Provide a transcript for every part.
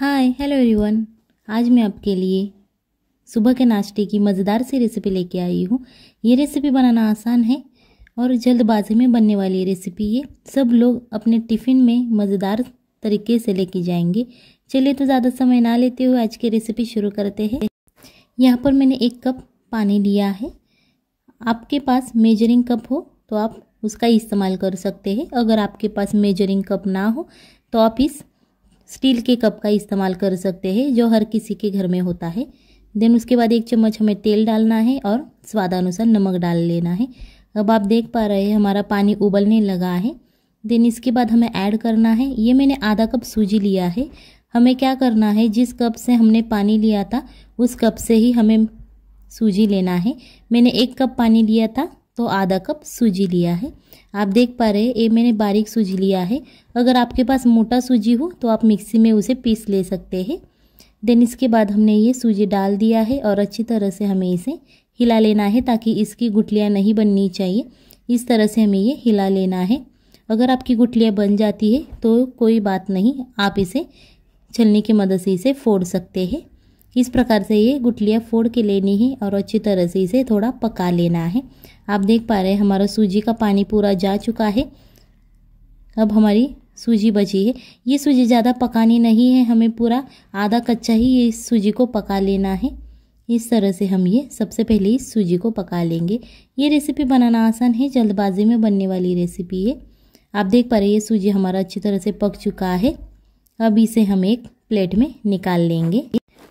hi hello everyone आज मैं आपके लिए सुबह के नाश्ते की मज़ेदार सी रेसिपी लेके आई हूँ ये रेसिपी बनाना आसान है और जल्दबाजी में बनने वाली रेसिपी ये सब लोग अपने टिफ़िन में मज़ेदार तरीके से लेके जाएंगे चलिए तो ज़्यादा समय ना लेते हुए आज की रेसिपी शुरू करते हैं यहाँ पर मैंने एक कप पानी लिया है आपके पास मेजरिंग कप हो तो आप उसका इस्तेमाल कर सकते हैं अगर आपके पास मेजरिंग कप ना हो तो आप इस स्टील के कप का इस्तेमाल कर सकते हैं जो हर किसी के घर में होता है देन उसके बाद एक चम्मच हमें तेल डालना है और स्वादानुसार नमक डाल लेना है अब आप देख पा रहे हैं हमारा पानी उबलने लगा है देन इसके बाद हमें ऐड करना है ये मैंने आधा कप सूजी लिया है हमें क्या करना है जिस कप से हमने पानी लिया था उस कप से ही हमें सूजी लेना है मैंने एक कप पानी लिया था तो आधा कप सूजी लिया है आप देख पा रहे हैं ये मैंने बारीक सूजी लिया है अगर आपके पास मोटा सूजी हो तो आप मिक्सी में उसे पीस ले सकते हैं देन इसके बाद हमने ये सूजी डाल दिया है और अच्छी तरह से हमें इसे हिला लेना है ताकि इसकी गुठलियाँ नहीं बननी चाहिए इस तरह से हमें ये हिला लेना है अगर आपकी गुठलियाँ बन जाती है तो कोई बात नहीं आप इसे छलनी की मदद से इसे फोड़ सकते हैं इस प्रकार से ये गुटलियाँ फोड़ के लेनी है और अच्छी तरह से इसे थोड़ा पका लेना है आप देख पा रहे हैं हमारा सूजी का पानी पूरा जा चुका है अब हमारी सूजी बची है ये सूजी ज़्यादा पकानी नहीं है हमें पूरा आधा कच्चा ही ये सूजी को पका लेना है इस तरह से हम ये सबसे पहले इस सूजी को पका लेंगे ये रेसिपी बनाना आसान है जल्दबाजी में बनने वाली रेसिपी है आप देख पा रहे ये सूजी हमारा अच्छी तरह से पक चुका है अब इसे हम एक प्लेट में निकाल लेंगे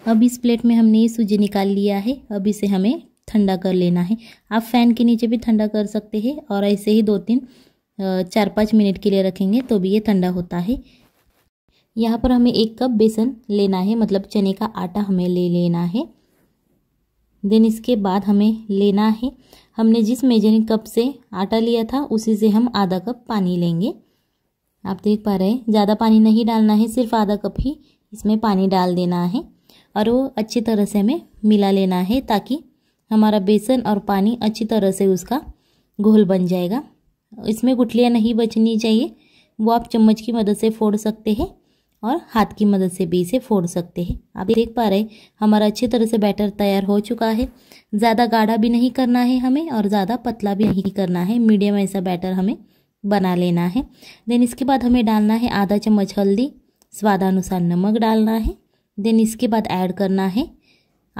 अब इस प्लेट में हमने ये सूजी निकाल लिया है अब इसे हमें ठंडा कर लेना है आप फ़ैन के नीचे भी ठंडा कर सकते हैं और ऐसे ही दो तीन चार पाँच मिनट के लिए रखेंगे तो भी ये ठंडा होता है यहाँ पर हमें एक कप बेसन लेना है मतलब चने का आटा हमें ले लेना है देन इसके बाद हमें लेना है हमने जिस मेजरिंग कप से आटा लिया था उसी से हम आधा कप पानी लेंगे आप देख पा रहे हैं ज़्यादा पानी नहीं डालना है सिर्फ आधा कप ही इसमें पानी डाल देना है और वो अच्छी तरह से हमें मिला लेना है ताकि हमारा बेसन और पानी अच्छी तरह से उसका घोल बन जाएगा इसमें गुठलियाँ नहीं बचनी चाहिए वो आप चम्मच की मदद से फोड़ सकते हैं और हाथ की मदद से भी इसे फोड़ सकते हैं आप देख पा रहे हमारा अच्छी तरह से बैटर तैयार हो चुका है ज़्यादा गाढ़ा भी नहीं करना है हमें और ज़्यादा पतला भी नहीं करना है मीडियम ऐसा बैटर हमें बना लेना है देन इसके बाद हमें डालना है आधा चम्मच हल्दी स्वादानुसार नमक डालना है देन इसके बाद ऐड करना है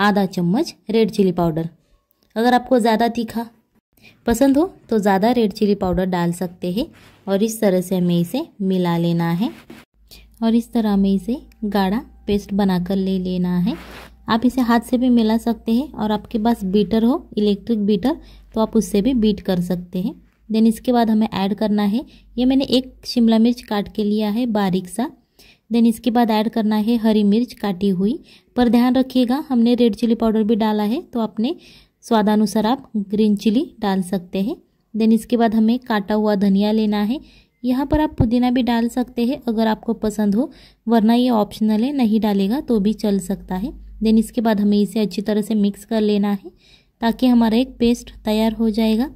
आधा चम्मच रेड चिली पाउडर अगर आपको ज़्यादा तीखा पसंद हो तो ज़्यादा रेड चिली पाउडर डाल सकते हैं और इस तरह से हमें इसे मिला लेना है और इस तरह हमें इसे गाढ़ा पेस्ट बनाकर ले लेना है आप इसे हाथ से भी मिला सकते हैं और आपके पास बीटर हो इलेक्ट्रिक बीटर तो आप उससे भी बीट कर सकते हैं देन इसके बाद हमें ऐड करना है ये मैंने एक शिमला मिर्च काट के लिया है बारीक सा देन इसके बाद ऐड करना है हरी मिर्च काटी हुई पर ध्यान रखिएगा हमने रेड चिली पाउडर भी डाला है तो अपने स्वादानुसार आप ग्रीन चिली डाल सकते हैं देन इसके बाद हमें काटा हुआ धनिया लेना है यहाँ पर आप पुदीना भी डाल सकते हैं अगर आपको पसंद हो वरना ये ऑप्शनल है नहीं डालेगा तो भी चल सकता है देन इसके बाद हमें इसे अच्छी तरह से मिक्स कर लेना है ताकि हमारा एक पेस्ट तैयार हो जाएगा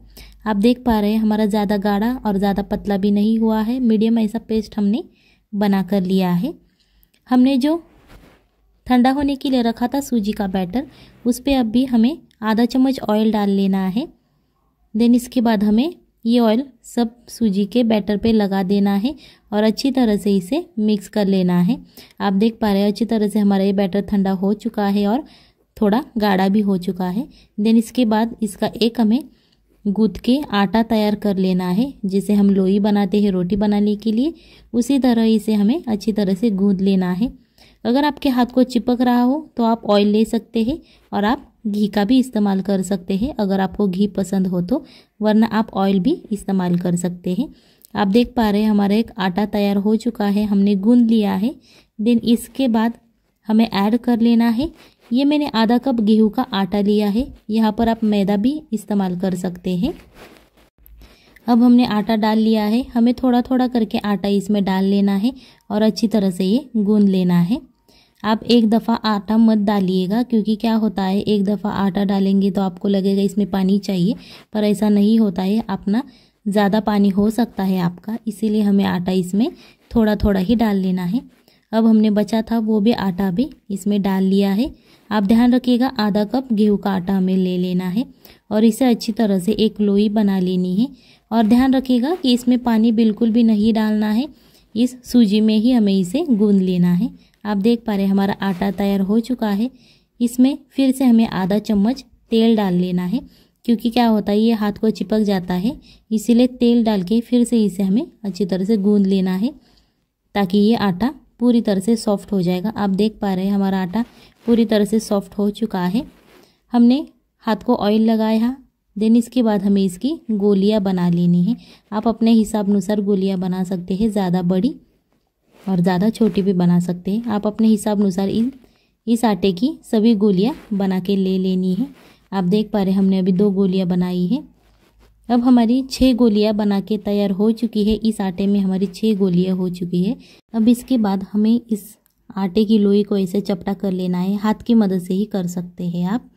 आप देख पा रहे हैं हमारा ज़्यादा गाढ़ा और ज़्यादा पतला भी नहीं हुआ है मीडियम ऐसा पेस्ट हमने बना कर लिया है हमने जो ठंडा होने के लिए रखा था सूजी का बैटर उस पर अब भी हमें आधा चम्मच ऑयल डाल लेना है देन इसके बाद हमें ये ऑयल सब सूजी के बैटर पे लगा देना है और अच्छी तरह से इसे मिक्स कर लेना है आप देख पा रहे हैं अच्छी तरह से हमारा ये बैटर ठंडा हो चुका है और थोड़ा गाढ़ा भी हो चुका है देन इसके बाद इसका एक हमें गूद के आटा तैयार कर लेना है जैसे हम लोई बनाते हैं रोटी बनाने के लिए उसी तरह इसे हमें अच्छी तरह से गूँद लेना है अगर आपके हाथ को चिपक रहा हो तो आप ऑयल ले सकते हैं और आप घी का भी इस्तेमाल कर सकते हैं अगर आपको घी पसंद हो तो वरना आप ऑयल भी इस्तेमाल कर सकते हैं आप देख पा रहे हैं हमारा एक आटा तैयार हो चुका है हमने गूंद लिया है देन इसके बाद हमें ऐड कर लेना है ये मैंने आधा कप गेहूं का आटा लिया है यहाँ पर आप मैदा भी इस्तेमाल कर सकते हैं अब हमने आटा डाल लिया है हमें थोड़ा थोड़ा करके आटा इसमें डाल लेना है और अच्छी तरह से ये गूंद लेना है आप एक दफ़ा आटा मत डालिएगा क्योंकि क्या होता है एक दफ़ा आटा डालेंगे तो आपको लगेगा इसमें पानी चाहिए पर ऐसा नहीं होता है अपना ज़्यादा पानी हो सकता है आपका इसीलिए हमें आटा इसमें थोड़ा थोड़ा ही डाल लेना है अब हमने बचा था वो भी आटा भी इसमें डाल लिया है आप ध्यान रखिएगा आधा कप गेहूं का आटा हमें ले लेना है और इसे अच्छी तरह से एक लोई बना लेनी है और ध्यान रखिएगा कि इसमें पानी बिल्कुल भी नहीं डालना है इस सूजी में ही हमें इसे गूंद लेना है आप देख पा रहे हमारा आटा तैयार हो चुका है इसमें फिर से हमें आधा चम्मच तेल डाल लेना है क्योंकि क्या होता है ये हाथ को चिपक जाता है इसीलिए तेल डाल के फिर से इसे हमें अच्छी तरह से गूंद लेना है ताकि ये आटा पूरी तरह से सॉफ्ट हो जाएगा आप देख पा रहे हैं हमारा आटा पूरी तरह से सॉफ्ट हो चुका है हमने हाथ को ऑयल लगाया देन इसके बाद हमें इसकी गोलियां बना लेनी है आप अपने हिसाब अनुसार गोलियां बना सकते हैं ज़्यादा बड़ी और ज़्यादा छोटी भी बना सकते हैं आप अपने हिसाब अनुसार इन इस आटे की सभी गोलियां बना के ले लेनी है आप देख पा रहे हमने अभी दो गोलियां बनाई है अब हमारी छः गोलियां बना के तैयार हो चुकी है इस आटे में हमारी छः गोलियां हो चुकी है अब इसके बाद हमें इस आटे की लोई को ऐसे चपटा कर लेना है हाथ की मदद से ही कर सकते हैं आप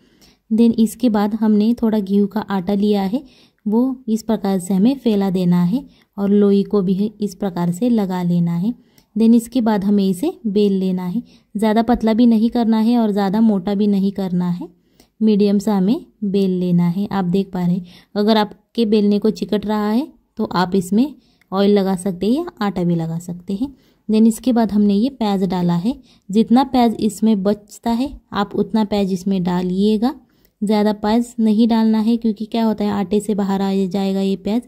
देन इसके बाद हमने थोड़ा घी का आटा लिया है वो इस प्रकार से हमें फैला देना है और लोई को भी इस प्रकार से लगा लेना है देन इसके बाद हमें इसे बेल लेना है ज़्यादा पतला भी नहीं करना है और ज़्यादा मोटा भी नहीं करना है मीडियम सा हमें बेल लेना है आप देख पा रहे अगर आप के बेलने को चिकट रहा है तो आप इसमें ऑयल लगा सकते हैं या आटा भी लगा सकते हैं देन इसके बाद हमने ये प्याज डाला है जितना प्याज इसमें बचता है आप उतना प्याज इसमें डालिएगा ज़्यादा प्याज नहीं डालना है क्योंकि क्या होता है आटे से बाहर आ जाएगा ये प्याज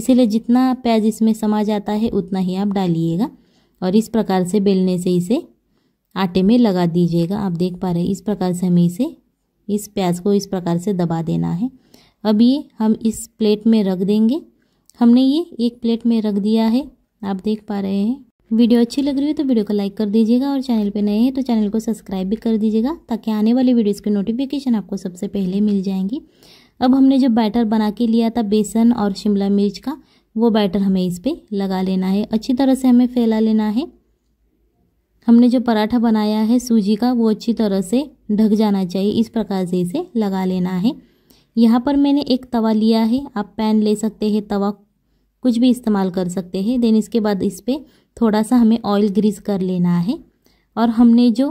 इसीलिए जितना प्याज इसमें समा जाता है उतना ही आप डालिएगा और इस प्रकार से बेलने से इसे आटे में लगा दीजिएगा आप देख पा रहे हैं इस प्रकार से हमें इसे इस प्याज को इस प्रकार से दबा देना है अब ये हम इस प्लेट में रख देंगे हमने ये एक प्लेट में रख दिया है आप देख पा रहे हैं वीडियो अच्छी लग रही है तो वीडियो को लाइक कर दीजिएगा और चैनल पे नए हैं तो चैनल को सब्सक्राइब भी कर दीजिएगा ताकि आने वाली वीडियोस के नोटिफिकेशन आपको सबसे पहले मिल जाएंगी अब हमने जो बैटर बना के लिया था बेसन और शिमला मिर्च का वो बैटर हमें इस पर लगा लेना है अच्छी तरह से हमें फैला लेना है हमने जो पराठा बनाया है सूजी का वो अच्छी तरह से ढक जाना चाहिए इस प्रकार से इसे लगा लेना है यहाँ पर मैंने एक तवा लिया है आप पैन ले सकते हैं तवा कुछ भी इस्तेमाल कर सकते हैं देन इसके बाद इस पर थोड़ा सा हमें ऑयल ग्रीस कर लेना है और हमने जो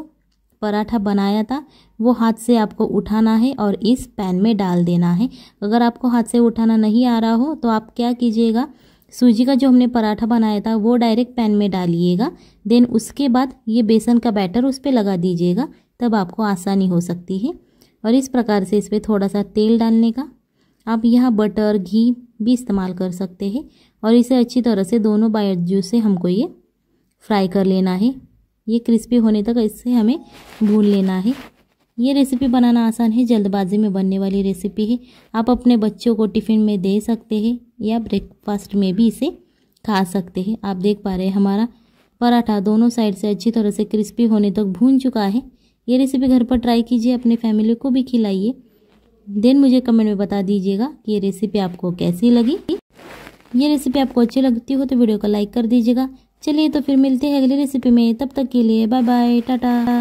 पराठा बनाया था वो हाथ से आपको उठाना है और इस पैन में डाल देना है अगर आपको हाथ से उठाना नहीं आ रहा हो तो आप क्या कीजिएगा सूजी का जो हमने पराठा बनाया था वो डायरेक्ट पैन में डालिएगा देन उसके बाद ये बेसन का बैटर उस पर लगा दीजिएगा तब आपको आसानी हो सकती है और इस प्रकार से इस पर थोड़ा सा तेल डालने का आप यहाँ बटर घी भी इस्तेमाल कर सकते हैं और इसे अच्छी तरह से दोनों बाजू से हमको ये फ्राई कर लेना है ये क्रिस्पी होने तक इससे हमें भून लेना है ये रेसिपी बनाना आसान है जल्दबाजी में बनने वाली रेसिपी है आप अपने बच्चों को टिफ़िन में दे सकते हैं या ब्रेकफास्ट में भी इसे खा सकते हैं आप देख पा रहे हैं हमारा पराठा दोनों साइड से अच्छी तरह से क्रिस्पी होने तक भून चुका है ये रेसिपी घर पर ट्राई कीजिए अपने फैमिली को भी खिलाइए देन मुझे कमेंट में बता दीजिएगा कि ये रेसिपी आपको कैसी लगी ये रेसिपी आपको अच्छी लगती हो तो वीडियो को लाइक कर दीजिएगा चलिए तो फिर मिलते हैं अगली रेसिपी में तब तक के लिए बाय बाय टाटा